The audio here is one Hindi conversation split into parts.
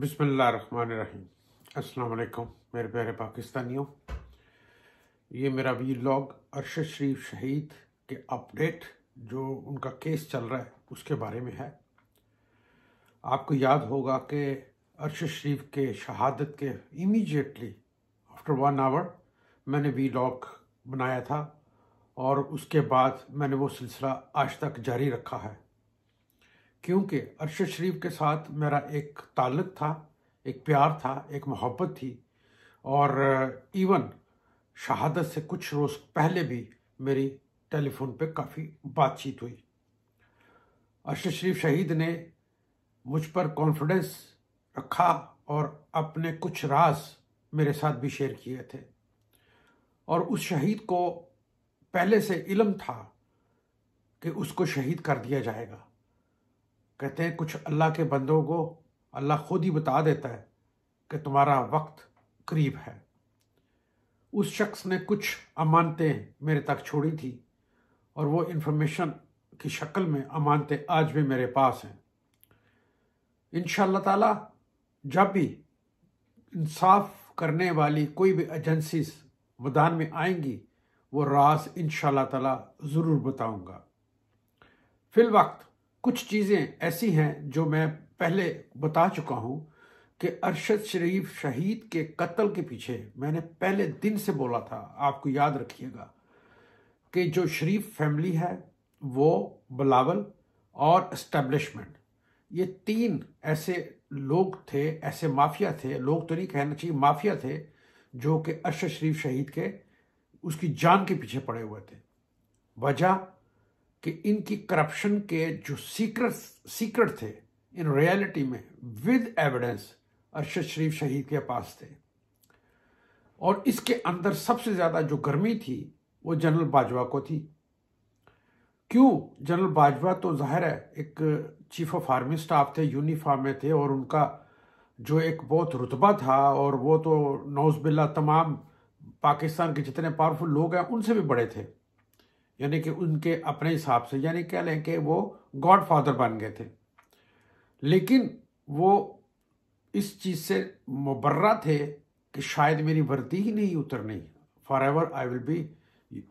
बिसमीम अलकुम मेरे प्यारे पाकिस्तानियों ये मेरा वी लॉग अरशद शरीफ शहीद के अपडेट जो उनका केस चल रहा है उसके बारे में है आपको याद होगा कि अरशद शरीफ के शहादत के इमीडिएटली आफ्टर वन आवर मैंने वी लॉग बनाया था और उसके बाद मैंने वो सिलसिला आज तक जारी रखा है क्योंकि अरशद शरीफ के साथ मेरा एक ताल्लुक था एक प्यार था एक मोहब्बत थी और इवन uh, शहादत से कुछ रोज़ पहले भी मेरी टेलीफोन पे काफ़ी बातचीत हुई अरशद शरीफ शहीद ने मुझ पर कॉन्फिडेंस रखा और अपने कुछ राज मेरे साथ भी शेयर किए थे और उस शहीद को पहले से इलम था कि उसको शहीद कर दिया जाएगा कहते हैं कुछ अल्लाह के बंदों को अल्लाह खुद ही बता देता है कि तुम्हारा वक्त करीब है उस शख्स ने कुछ अमानतें मेरे तक छोड़ी थी और वो इन्फॉर्मेशन की शक्ल में अमानतें आज भी मेरे पास हैं इन ताला जब भी इंसाफ करने वाली कोई भी एजेंसी मैदान में आएंगी वो रास इन ताला ज़रूर बताऊंगा फिल वक्त कुछ चीज़ें ऐसी हैं जो मैं पहले बता चुका हूँ कि अरशद शरीफ शहीद के कत्ल के पीछे मैंने पहले दिन से बोला था आपको याद रखिएगा कि जो शरीफ फैमिली है वो बलावल और इस्टेब्लिशमेंट ये तीन ऐसे लोग थे ऐसे माफिया थे लोग तो नहीं कहना चाहिए माफिया थे जो कि अरशद शरीफ शहीद के उसकी जान के पीछे पड़े हुए थे वजह कि इनकी करप्शन के जो सीक्रेट सीक्रेट थे इन रियलिटी में विद एविडेंस अरशद शरीफ शहीद के पास थे और इसके अंदर सबसे ज़्यादा जो गर्मी थी वो जनरल बाजवा को थी क्यों जनरल बाजवा तो जाहिर है एक चीफ ऑफ आर्मी स्टाफ थे यूनिफॉर्म में थे और उनका जो एक बहुत रुतबा था और वो तो नौज बिल्ला तमाम पाकिस्तान के जितने पावरफुल लोग हैं उनसे भी बड़े थे यानी कि उनके अपने हिसाब से यानी कह लें कि वो गॉड फादर बन गए थे लेकिन वो इस चीज़ से मुबर्रा थे कि शायद मेरी वर्दी ही नहीं उतरनी forever I will be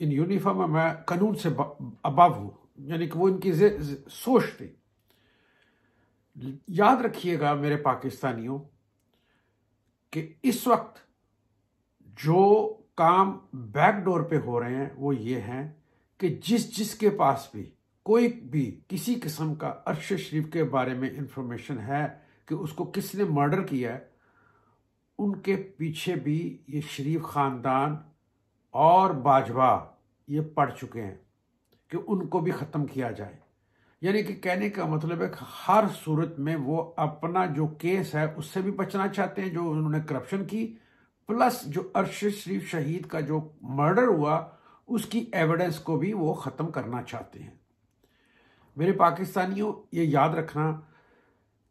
in uniform मैं कानून से अबव हूँ यानी कि वो इनकी जे, जे, सोच थी याद रखिएगा मेरे पाकिस्तानियों कि इस वक्त जो काम बैकडोर पे हो रहे हैं वो ये हैं कि जिस जिस के पास भी कोई भी किसी किस्म का अर्श शरीफ के बारे में इंफॉर्मेशन है कि उसको किसने मर्डर किया है उनके पीछे भी ये शरीफ ख़ानदान और बाजवा ये पढ़ चुके हैं कि उनको भी ख़त्म किया जाए यानी कि कहने का मतलब है हर सूरत में वो अपना जो केस है उससे भी बचना चाहते हैं जो उन्होंने करप्शन की प्लस जो अरशद शरीफ शहीद का जो मर्डर हुआ उसकी एविडेंस को भी वो ख़त्म करना चाहते हैं मेरे पाकिस्तानियों ये याद रखना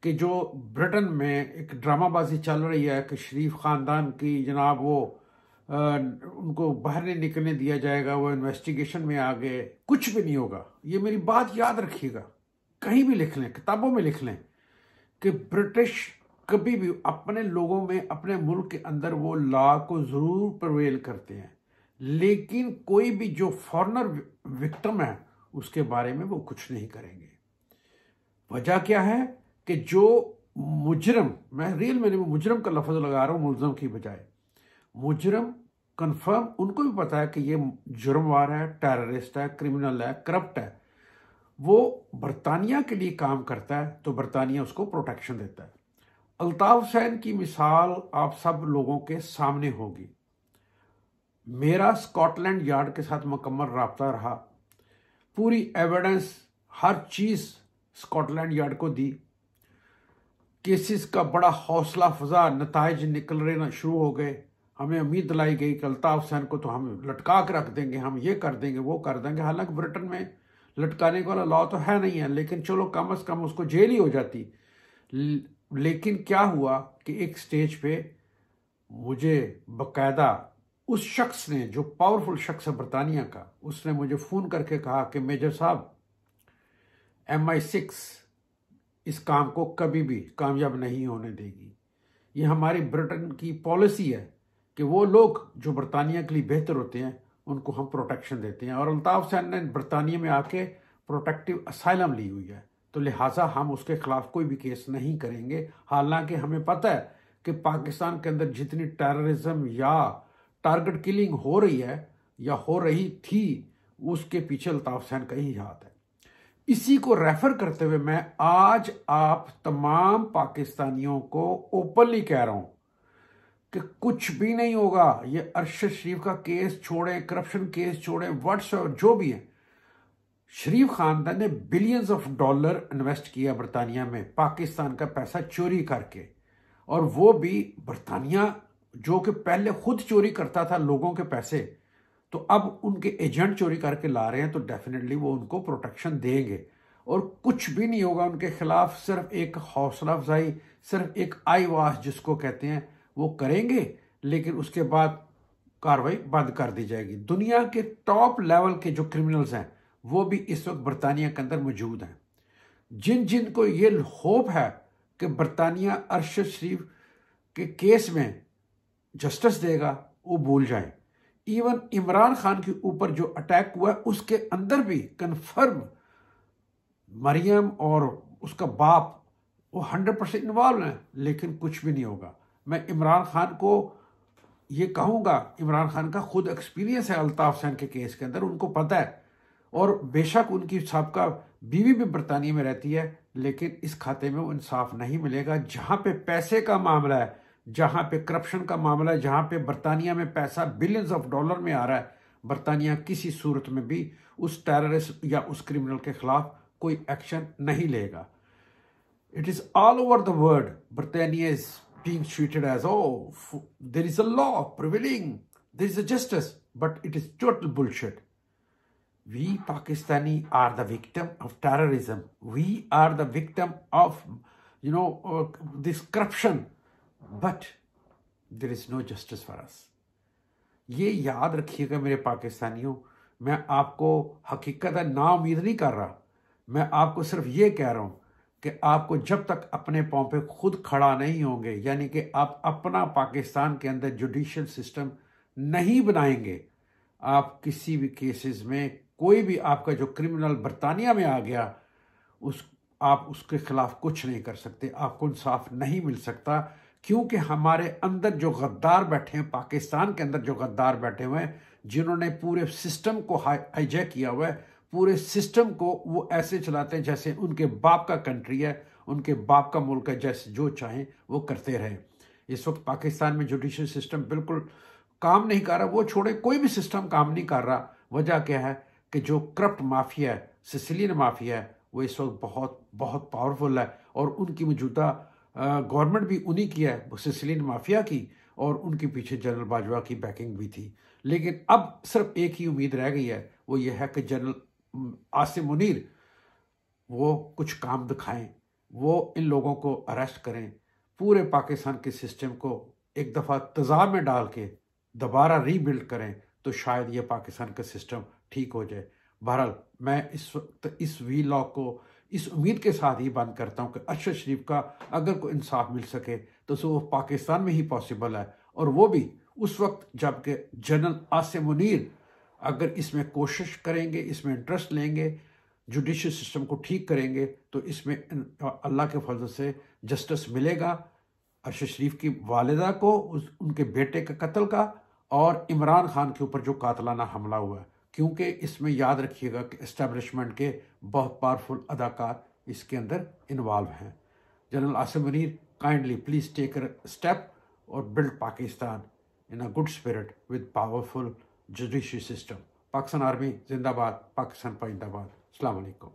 कि जो ब्रिटेन में एक ड्रामाबाजी चल रही है कि शरीफ ख़ानदान की जनाब वो आ, उनको बाहर नहीं निकलने दिया जाएगा वो इन्वेस्टिगेशन में आ गए कुछ भी नहीं होगा ये मेरी बात याद रखिएगा कहीं भी लिख लें किताबों में लिख लें कि ब्रिटिश कभी भी अपने लोगों में अपने मुल्क के अंदर वो लॉ को ज़रूर प्रवेल करते हैं लेकिन कोई भी जो फॉरनर विक्टम है उसके बारे में वो कुछ नहीं करेंगे वजह क्या है कि जो मुजरम मैं रियल मैंने मुजरम का लफज लगा रहा हूँ मुलजम की बजाय मुजरम कंफर्म उनको भी पता है कि ये जुर्मवार है टेररिस्ट है क्रिमिनल है करप्ट है वो बरतानिया के लिए काम करता है तो बरतानिया उसको प्रोटेक्शन देता है अल्ताफ हुसैन की मिसाल आप सब लोगों के सामने होगी मेरा स्कॉटलैंड यार्ड के साथ मुकम्मल रबता रहा पूरी एविडेंस हर चीज़ स्कॉटलैंड यार्ड को दी केसेस का बड़ा हौसला फजा नतज निकल रहे शुरू हो गए हमें उम्मीद दिलाई गई कि अल्ताफ हुसैन को तो हम लटका के रख देंगे हम ये कर देंगे वो कर देंगे हालांकि ब्रिटेन में लटकाने वाला लॉ तो है नहीं है लेकिन चलो कम अज़ कम उसको जेल ही हो जाती लेकिन क्या हुआ कि एक स्टेज पे मुझे बकायदा उस शख्स ने जो पावरफुल शख्स है बरतानिया का उसने मुझे फ़ोन करके कहा कि मेजर साहब एम आई सिक्स इस काम को कभी भी कामयाब नहीं होने देगी ये हमारी ब्रिटेन की पॉलिसी है कि वो लोग जो बरतानिया के लिए बेहतर होते हैं उनको हम प्रोटेक्शन देते हैं और अल्ताफ़ सैन ने बरतानिया में आके प्रोटेक्टिव असाइलम ली हुई है तो लिहाजा हम उसके खिलाफ कोई भी केस नहीं करेंगे हालांकि हमें पता है कि पाकिस्तान के अंदर जितनी टेररिज्म या टारगेट किलिंग हो रही है या हो रही थी उसके पीछे अल्ताफ हुसैन का ही हाथ है इसी को रेफर करते हुए मैं आज आप तमाम पाकिस्तानियों को ओपनली कह रहा हूं कि कुछ भी नहीं होगा ये अरशद शरीफ का केस छोड़े करप्शन केस छोड़े व्हाट्स जो भी है शरीफ खानदान ने बिलियंस ऑफ डॉलर इन्वेस्ट किया बरतानिया में पाकिस्तान का पैसा चोरी करके और वो भी बरतानिया जो कि पहले खुद चोरी करता था लोगों के पैसे तो अब उनके एजेंट चोरी करके ला रहे हैं तो डेफिनेटली वो उनको प्रोटेक्शन देंगे और कुछ भी नहीं होगा उनके खिलाफ सिर्फ एक हौसला अफजाई सिर्फ एक आई वाश जिसको कहते हैं वो करेंगे लेकिन उसके बाद कार्रवाई बंद कर दी जाएगी दुनिया के टॉप लेवल के जो क्रिमिनल्स हैं वो भी इस वक्त बरतानिया के अंदर मौजूद हैं जिन जिन को ये होप है कि बरतानिया अरशद शरीफ के केस में जस्टिस देगा वो भूल जाए इवन इमरान खान के ऊपर जो अटैक हुआ है उसके अंदर भी कन्फर्म मरियम और उसका बाप वो हंड्रेड परसेंट इन्वॉल्व हैं लेकिन कुछ भी नहीं होगा मैं इमरान खान को ये कहूँगा इमरान खान का खुद एक्सपीरियंस है अल्ताफ सैन के केस के अंदर उनको पता है और बेशक उनकी सबका बीवी भी बरतानिया में रहती है लेकिन इस खाते में वो इंसाफ नहीं मिलेगा जहाँ पे पैसे का मामला है जहां पे करप्शन का मामला है जहां पे बरतानिया में पैसा बिलियंस ऑफ डॉलर में आ रहा है बरतानिया किसी सूरत में भी उस टेररिस्ट या उस क्रिमिनल के खिलाफ कोई एक्शन नहीं लेगा it is all over the world बरतानिया is being treated as oh there is a law prevailing there is a justice but it is total bullshit we pakistani are the victim of terrorism we are the victim of you know uh, this corruption but there is no justice for us ये याद रखिएगा मेरे पाकिस्तानियों मैं आपको हकीकत ना उम्मीद नहीं कर रहा मैं आपको सिर्फ ये कह रहा हूं कि आपको जब तक अपने पाँव पे खुद खड़ा नहीं होंगे यानी कि आप अपना पाकिस्तान के अंदर जुडिशल सिस्टम नहीं बनाएंगे आप किसी भी केसेस में कोई भी आपका जो क्रिमिनल बरतानिया में आ गया उस आप उसके ख़िलाफ़ कुछ नहीं कर सकते आपको इंसाफ नहीं मिल सकता क्योंकि हमारे अंदर जो गद्दार बैठे हैं पाकिस्तान के अंदर जो गद्दार बैठे हुए हैं जिन्होंने पूरे सिस्टम को हाईजैक किया हुआ है पूरे सिस्टम को वो ऐसे चलाते हैं जैसे उनके बाप का कंट्री है उनके बाप का मुल्क है जैसे जो चाहें वो करते रहें इस वक्त पाकिस्तान में जुडिशल सिस्टम बिल्कुल काम नहीं कर रहा वो छोड़े कोई भी सिस्टम काम नहीं कर रहा वजह क्या है कि जो करप्ट माफिया है सिसिलियन माफिया है वो इस वक्त बहुत बहुत पावरफुल है और उनकी मौजूदा गवर्नमेंट भी उन्हीं की है सिसिलियन माफिया की और उनके पीछे जनरल बाजवा की बैकिंग भी थी लेकिन अब सिर्फ एक ही उम्मीद रह गई है वो ये है कि जनरल आसिम मुनीर वो कुछ काम दिखाएं वो इन लोगों को अरेस्ट करें पूरे पाकिस्तान के सिस्टम को एक दफ़ा तजा में डाल के दोबारा रीबिल्ड करें तो शायद ये पाकिस्तान का सिस्टम ठीक हो जाए बहरहाल मैं इस वक्त इस वी लॉक को इस उम्मीद के साथ ही बंद करता हूँ कि अरशद शरीफ का अगर कोई इंसाफ मिल सके तो सो वो पाकिस्तान में ही पॉसिबल है और वो भी उस वक्त जबकि जनरल आसिम मुनीर अगर इसमें कोशिश करेंगे इसमें इंटरेस्ट लेंगे जुडिशल सिस्टम को ठीक करेंगे तो इसमें अल्लाह के फजल से जस्टिस मिलेगा अरशद शरीफ की वालदा को उस उनके बेटे के कत्ल का और इमरान खान के ऊपर जो कातलाना हमला हुआ है क्योंकि इसमें याद रखिएगा कि इस्टेब्लिशमेंट के बहुत पावरफुल अदाकार इसके अंदर इन्वॉल्व हैं general Asim Munir kindly please take step और build Pakistan in a good spirit with powerful judiciary system Pakistan army जिंदाबाद पाकिस्तान पर जिंदाबाद अलैक्म